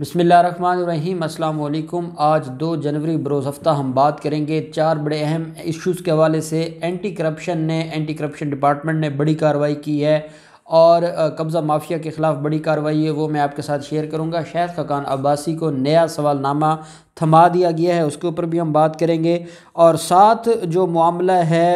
बसमीम् अल्लाम आज दो जनवरी बरोज़ हफ़्ता हम बात करेंगे चार बड़े अहम इश्यूज़ के हवाले से एंटी करप्शन ने एंटी करप्शन डिपार्टमेंट ने बड़ी कार्रवाई की है और कब्ज़ा माफिया के ख़िलाफ़ बड़ी कार्रवाई है वो मैं आपके साथ शेयर करूँगा शायद खकान अब्बासी को नया सवालनामा थमा दिया गया है उसके ऊपर भी हम बात करेंगे और साथ जो मामला है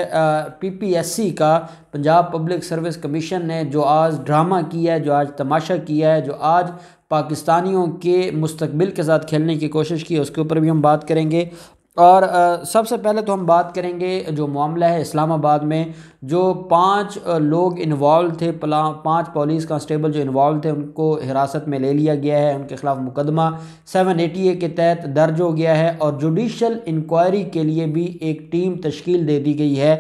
पीपीएससी का पंजाब पब्लिक सर्विस कमीशन ने जो आज ड्रामा किया है जो आज तमाशा किया है जो आज पाकिस्तानियों के मुस्तबिल के साथ खेलने की कोशिश की उसके ऊपर भी हम बात करेंगे और सबसे पहले तो हम बात करेंगे जो मामला है इस्लामाबाद में जो पांच लोग इन्वॉल्व थे पला पांच पुलिस कांस्टेबल जो इन्वॉल्व थे उनको हिरासत में ले लिया गया है उनके खिलाफ मुकदमा सेवन एटी ए के तहत दर्ज हो गया है और जुडिशल इंक्वायरी के लिए भी एक टीम तश्कील दे दी गई है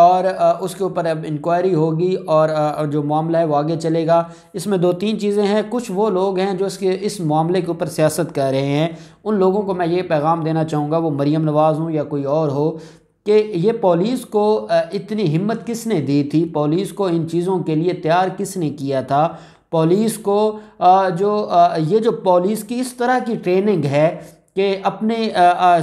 और उसके ऊपर अब इंक्वायरी होगी और जो मामला है वो आगे चलेगा इसमें दो तीन चीज़ें हैं कुछ वो लोग हैं जो इसके इस मामले के ऊपर सियासत कर रहे हैं उन लोगों को मैं ये पैगाम देना चाहूँगा वो मरीम नवाज़ हों या कोई और हो कि ये पुलिस को इतनी हिम्मत किसने दी थी पुलिस को इन चीज़ों के लिए तैयार किसने किया था पुलिस को जो ये जो पुलिस की इस तरह की ट्रेनिंग है कि अपने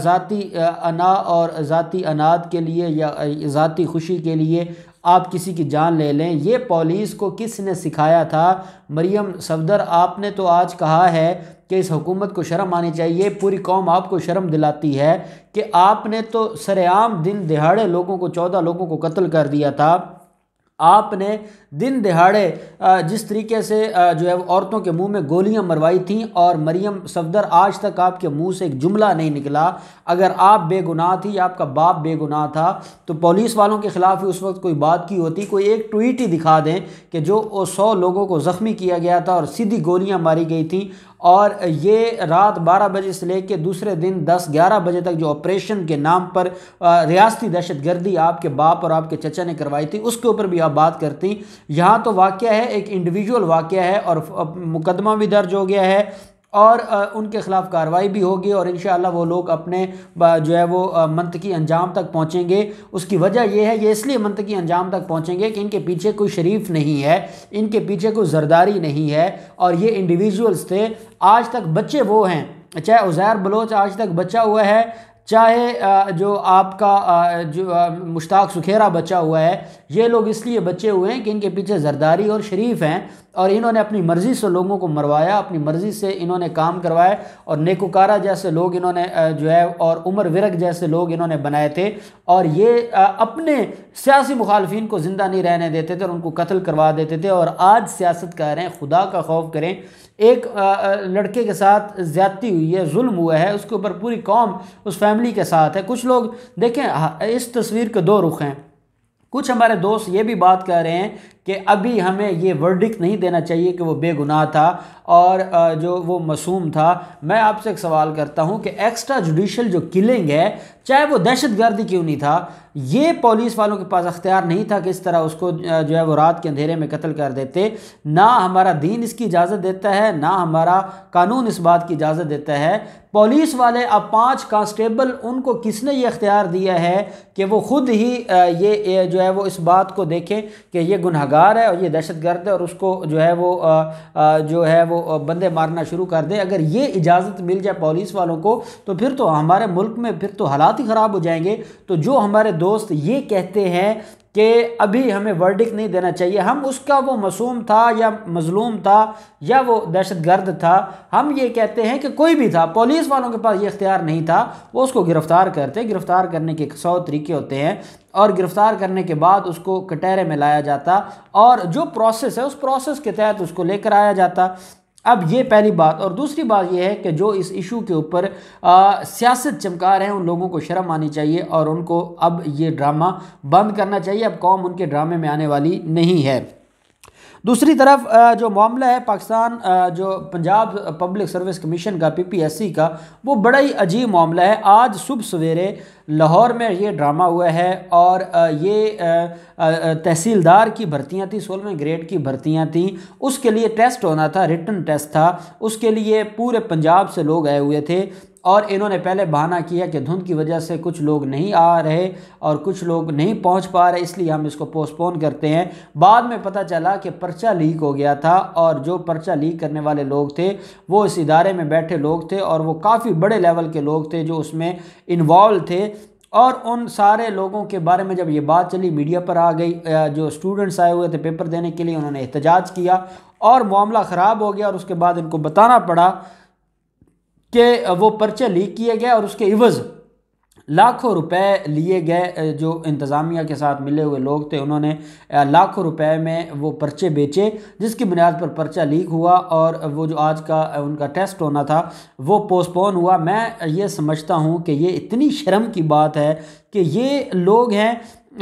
ज़ाती अना और ज़ाती अनाद के लिए या ज़ाती खुशी के लिए आप किसी की जान ले लें ये पॉलिस को किसने सिखाया था मरियम सफदर आपने तो आज कहा है कि इस हुकूमत को शर्म आनी चाहिए पूरी कौम आपको शर्म दिलाती है कि आपने तो सरेआम दिन दिहाड़े लोगों को चौदह लोगों को कत्ल कर दिया था आपने दिन दिहाड़े जिस तरीके से जो है औरतों के मुंह में गोलियां मरवाई थीं और मरियम सफदर आज तक आपके मुंह से एक जुमला नहीं निकला अगर आप बेगुनाह थी आपका बाप बेगुनाह था तो पुलिस वालों के ख़िलाफ़ ही उस वक्त कोई बात की होती कोई एक ट्वीट ही दिखा दें कि जो सौ लोगों को ज़ख्मी किया गया था और सीधी गोलियाँ मारी गई थी और ये रात 12 बजे से लेकर दूसरे दिन 10-11 बजे तक जो ऑपरेशन के नाम पर रियासती दहशतगर्दी आपके बाप और आपके चचा ने करवाई थी उसके ऊपर भी आप बात करती यहाँ तो वाक्य है एक इंडिविजुअल वाक़ है और मुकदमा भी दर्ज हो गया है और उनके ख़िलाफ़ कार्रवाई भी होगी और इन वो लोग अपने जो है वो मनतकी अंजाम तक पहुँचेंगे उसकी वजह यह है ये इसलिए की अंजाम तक पहुँचेंगे कि इनके पीछे कोई शरीफ नहीं है इनके पीछे कोई जरदारी नहीं है और ये इंडिविजुअल्स थे आज तक बच्चे वो हैं चाहे उज़ैर बलोच आज तक बचा हुआ है चाहे जो आपका जो मुश्ताक सुखेरा बचा हुआ है ये लोग इसलिए बचे हुए हैं कि इनके पीछे जरदारी और शरीफ हैं और इन्होंने अपनी मर्ज़ी से लोगों को मरवाया अपनी मर्ज़ी से इन्होंने काम करवाए और नेकुकारा जैसे लोग इन्होंने जो है और उमर विरक जैसे लोग इन्होंने बनाए थे और ये अपने सियासी मुखालफी को ज़िंदा नहीं रहने देते थे और उनको कत्ल करवा देते थे और आज सियासत कह रहे हैं खुदा का खौफ करें एक लड़के के साथ ज़्यादती हुई है जुल्म हुआ है उसके ऊपर पूरी कौम उस फैमिली के साथ है कुछ लोग देखें इस तस्वीर के दो रुख हैं कुछ हमारे दोस्त ये भी बात कह रहे हैं कि अभी हमें ये वर्डिक नहीं देना चाहिए कि वो बेगुनाह था और जो वो मासूम था मैं आपसे एक सवाल करता हूँ कि एक्स्ट्रा जुडिशल जो किलिंग है चाहे वो दहशत गर्दी क्यों नहीं था ये पुलिस वालों के पास अख्तियार नहीं था कि इस तरह उसको जो है वो रात के अंधेरे में कत्ल कर देते ना हमारा दीन इसकी इजाज़त देता है ना हमारा कानून इस बात की इजाज़त देता है पुलिस वाले अब पांच कांस्टेबल उनको किसने ये अख्तियार दिया है कि वो खुद ही ये जो है वो इस बात को देखें कि ये गुनाह गुनागार है और ये दहशत गर्द है और उसको जो है वो जो है वो बंदे मारना शुरू कर दे अगर ये इजाज़त मिल जाए पुलिस वालों को तो फिर तो हमारे मुल्क में फिर तो हालात ही ख़राब हो जाएंगे तो जो हमारे दोस्त ये कहते हैं कि अभी हमें वर्डिक नहीं देना चाहिए हम उसका वो मासूम था या मजलूम था या वो दहशत गर्द था हम ये कहते हैं कि कोई भी था पुलिस वालों के पास ये इख्तियार नहीं था वो उसको गिरफ़्तार करते गिरफ़्तार करने के सौ तरीके होते हैं और गिरफ़्तार करने के बाद उसको कटहरे में लाया जाता और जो प्रोसेस है उस प्रोसेस के तहत उसको लेकर आया जाता अब ये पहली बात और दूसरी बात यह है कि जो इस इशू के ऊपर सियासत चमका रहे हैं उन लोगों को शर्म आनी चाहिए और उनको अब ये ड्रामा बंद करना चाहिए अब कौम उनके ड्रामे में आने वाली नहीं है दूसरी तरफ जो मामला है पाकिस्तान जो पंजाब पब्लिक सर्विस कमीशन का पीपीएससी का वो बड़ा ही अजीब मामला है आज सुबह सवेरे लाहौर में ये ड्रामा हुआ है और ये तहसीलदार की भर्तियाँ थी सोलहवें ग्रेड की भर्तियाँ थी उसके लिए टेस्ट होना था रिटर्न टेस्ट था उसके लिए पूरे पंजाब से लोग आए हुए थे और इन्होंने पहले बहाना किया कि धुंध की वजह से कुछ लोग नहीं आ रहे और कुछ लोग नहीं पहुंच पा रहे इसलिए हम इसको पोस्टपोन करते हैं बाद में पता चला कि पर्चा लीक हो गया था और जो पर्चा लीक करने वाले लोग थे वो इस इदारे में बैठे लोग थे और वो काफ़ी बड़े लेवल के लोग थे जो उसमें इन्वॉल्व थे और उन सारे लोगों के बारे में जब ये बात चली मीडिया पर आ गई जो स्टूडेंट्स आए हुए थे पेपर देने के लिए उन्होंने एहतजाज किया और मामला ख़राब हो गया और उसके बाद इनको बताना पड़ा के वो पर्चे लीक किए गए और उसके इवज़ लाखों रुपए लिए गए जो इंतज़ामिया के साथ मिले हुए लोग थे उन्होंने लाखों रुपए में वो पर्चे बेचे जिसकी बुनियाद पर पर्चा लीक हुआ और वो जो आज का उनका टेस्ट होना था वो पोस्टपोन हुआ मैं ये समझता हूँ कि ये इतनी शर्म की बात है कि ये लोग हैं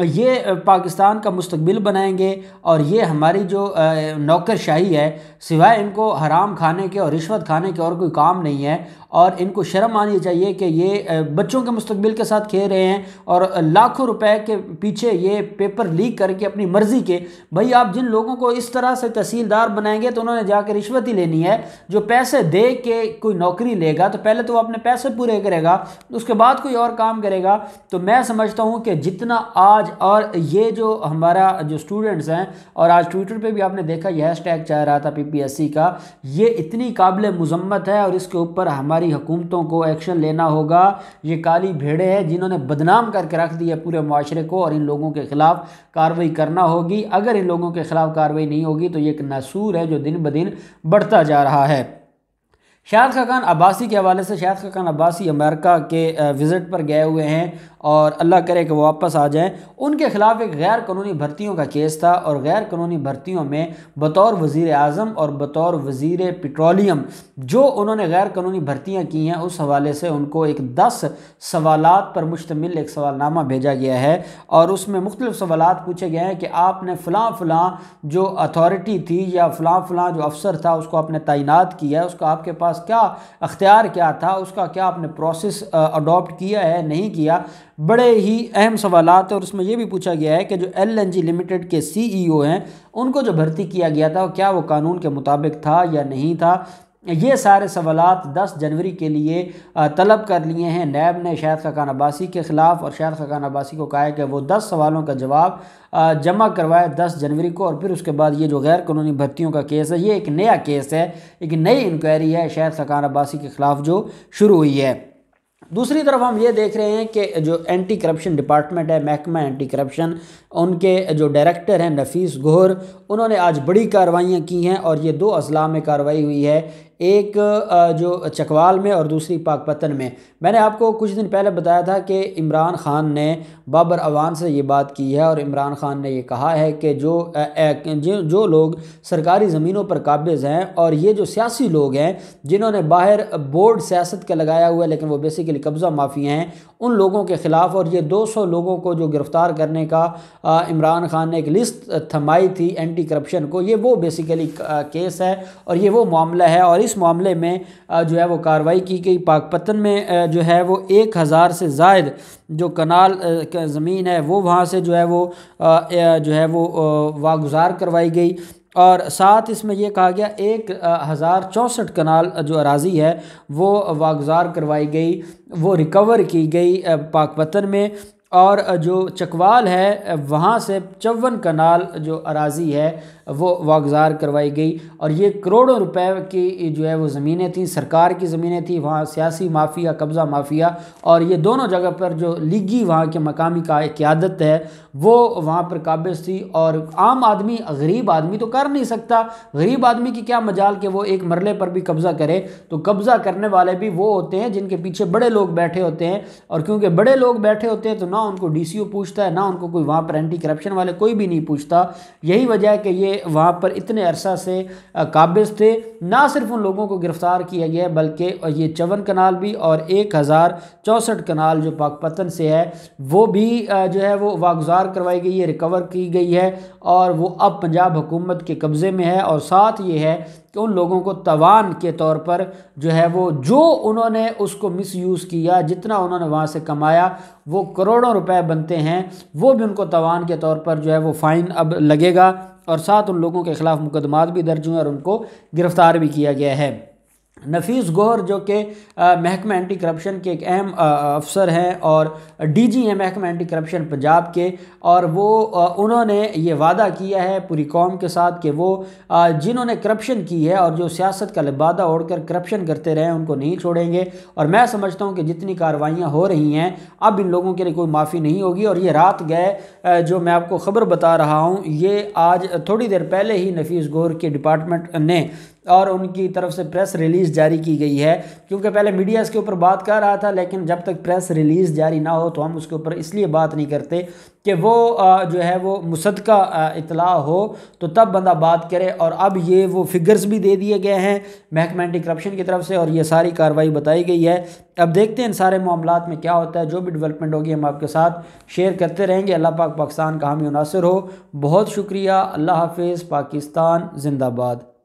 ये पाकिस्तान का मुस्तबिल बनाएंगे और ये हमारी जो नौकरशाही है सिवाय इनको हराम खाने के और रिश्वत खाने के और कोई काम नहीं है और इनको शर्म आनी चाहिए कि ये बच्चों के मुस्तबिल के साथ खेल रहे हैं और लाखों रुपए के पीछे ये पेपर लीक करके अपनी मर्ज़ी के भाई आप जिन लोगों को इस तरह से तहसीलदार बनाएंगे तो उन्होंने जाकर रिश्वत ही लेनी है जो पैसे दे के कोई नौकरी लेगा तो पहले तो वो अपने पैसे पूरे करेगा उसके बाद कोई और काम करेगा तो मैं समझता हूँ कि जितना आज आज और ये जो हमारा जो स्टूडेंट्स हैं और आज ट्विटर पे भी आपने देखा यह हैशटैग चाह रहा था पीपीएससी का ये इतनी काबिल मजम्मत है और इसके ऊपर हमारी हुकूमतों को एक्शन लेना होगा ये काली भेड़े हैं जिन्होंने बदनाम करके रख दिया पूरे माशरे को और इन लोगों के ख़िलाफ़ कार्रवाई करना होगी अगर इन लोगों के ख़िलाफ़ कार्रवाई नहीं होगी तो ये एक नासूर है जो दिन ब दिन बढ़ता जा रहा है शायद ख़ान अब्बासी के हवाले से ख़ा खान अब्बासी अमेरिका के विज़िट पर गए हुए हैं और अल्लाह करे कि वो वापस आ जाएं उनके ख़िलाफ़ एक गैर कानूनी भर्तियों का केस था और गैर कानूनी भर्तियों में बतौर वज़ी अजम और बतौर वज़ी पेट्रोलियम जो उन्होंने गैर कानूनी भर्तियाँ की हैं उस हवाले से उनको एक दस सवाल पर मुश्तमिल एक सवालनामा भेजा गया है और उसमें मुख्तलिफ सवाल पूछे गए हैं कि आपने फ़लाँ फ़लाँ जो अथॉरिटी थी या फ़लाँ फ़लाँ जो अफसर था उसको आपने तैनात किया है उसको आपके पास पास क्या अख्तियार क्या था उसका क्या आपने प्रोसेस अडॉप्ट किया है नहीं किया बड़े ही अहम सवाल और उसमें यह भी पूछा गया है कि जो एल एन जी लिमिटेड के सी ई ओ हैं उनको जो भर्ती किया गया था क्या वो कानून के मुताबिक था या नहीं था ये सारे सवाल दस जनवरी के लिए तलब कर लिए हैं नैब ने शायद खकान अब्बासी के ख़िलाफ़ और शायद खकान अब्बासी को कहा है कि वो दस सवालों का जवाब जमा करवाए दस जनवरी को और फिर उसके बाद ये जो गैर कानूनी भर्तियों का केस है ये एक नया केस है एक नई इंक्वायरी है शायद खकान अब्बासी के ख़िलाफ़ जो शुरू हुई है दूसरी तरफ हम ये देख रहे हैं कि जो एंटी करप्शन डिपार्टमेंट है महकमा एंटी करप्शन उनके जो डायरेक्टर हैं नफीस गोहर उन्होंने आज बड़ी कार्रवाइयाँ की हैं और ये दो अजला में कार्रवाई हुई है एक जो चकवाल में और दूसरी पाकपतन में मैंने आपको कुछ दिन पहले बताया था कि इमरान ख़ान ने बाबर अवान से ये बात की है और इमरान ख़ान ने ये कहा है कि जो जो लोग सरकारी ज़मीनों पर काबिज़ हैं और ये जो सियासी लोग हैं जिन्होंने बाहर बोर्ड सियासत का लगाया हुआ है लेकिन वो बेसिकली कब्ज़ा माफिया हैं उन लोगों के ख़िलाफ़ और ये सौ लोगों को जो गिरफ़्तार करने का इमरान ख़ान ने एक लिस्ट थमाई थी एंटी करप्शन को ये वो बेसिकली केस है और ये वो मामला है और इस मामले में जो है वो कार्रवाई की गई पाकपतन में जो है वो एक हज़ार से जायद जो कनाल ज़मीन है वो वहाँ से जो है वो जो है वो वागुजार करवाई गई और साथ इसमें यह कहा गया एक हज़ार चौंसठ कनाल जो अराजी है वो वागुजार करवाई गई वो रिकवर की गई पाकपतन में और जो चकवाल है वहाँ से चौवन कनाल जो अराजी है वो वागजार करवाई गई और ये करोड़ों रुपए की जो है वो ज़मीनें थी सरकार की ज़मीनें थी वहाँ सियासी माफिया कब्ज़ा माफिया और ये दोनों जगह पर जो लीगी वहाँ के मकामी का क्यादत है वो वहाँ पर काबिज थी और आम आदमी गरीब आदमी तो कर नहीं सकता गरीब आदमी की क्या मजाल कि वो एक मरले पर भी कब्ज़ा करे तो कब्ज़ा करने वाले भी वो होते हैं जिनके पीछे बड़े लोग बैठे होते हैं और क्योंकि बड़े लोग बैठे होते हैं तो ना उनको डीसीओ पूछता है ना उनको कोई वहाँ पर एंटी करप्शन वाले कोई भी नहीं पूछता यही वजह है कि ये वहाँ पर इतने अरसा से काबिज थे ना सिर्फ उन लोगों को गिरफ़्तार किया गया बल्कि ये चवन कनाल भी और एक हज़ार चौंसठ कनाल जो पाकपतन से है वो भी जो है वो वागुजार करवाई गई है रिकवर की गई है और वो अब पंजाब हुकूमत के कब्ज़े में है और साथ ये है कि उन लोगों को तवान के तौर पर जो है वो जो उन्होंने उसको यूज़ किया जितना उन्होंने वहाँ से कमाया वो करोड़ों रुपए बनते हैं वो भी उनको तवान के तौर पर जो है वो फ़ाइन अब लगेगा और साथ उन लोगों के ख़िलाफ़ मुकदमात भी दर्ज हुए और उनको गिरफ़्तार भी किया गया है नफीस गौर जो कि महकमा एंटी करप्शन के एक अहम अफसर हैं और डीजी हैं महकमा एंटी करप्शन पंजाब के और वो आ, उन्होंने ये वादा किया है पूरी कौम के साथ कि वो जिन्होंने करप्शन की है और जो सियासत का लिबादा ओढ़कर करप्शन करते रहे उनको नहीं छोड़ेंगे और मैं समझता हूँ कि जितनी कार्रवाइयाँ हो रही हैं अब इन लोगों के लिए कोई माफ़ी नहीं होगी और ये रात गए जो मैं आपको ख़बर बता रहा हूँ ये आज थोड़ी देर पहले ही नफीस गौर के डिपार्टमेंट ने और उनकी तरफ से प्रेस रिलीज़ जारी की गई है क्योंकि पहले मीडिया इसके ऊपर बात कर रहा था लेकिन जब तक प्रेस रिलीज़ जारी ना हो तो हम उसके ऊपर इसलिए बात नहीं करते कि वो जो है वो मुसदका इतला हो तो तब बंदा बात करे और अब ये वो फिगर्स भी दे दिए गए हैं महकमा एंटी करप्शन की तरफ से और ये सारी कार्रवाई बताई गई है अब देखते हैं इन सारे मामला में क्या होता है जो भी डेवलपमेंट होगी हम आपके साथ शेयर करते रहेंगे अल्लाह पाक पाकिस्तान का हामी मुनासर हो बहुत शुक्रिया अल्लाह हाफिज़ पाकिस्तान जिंदाबाद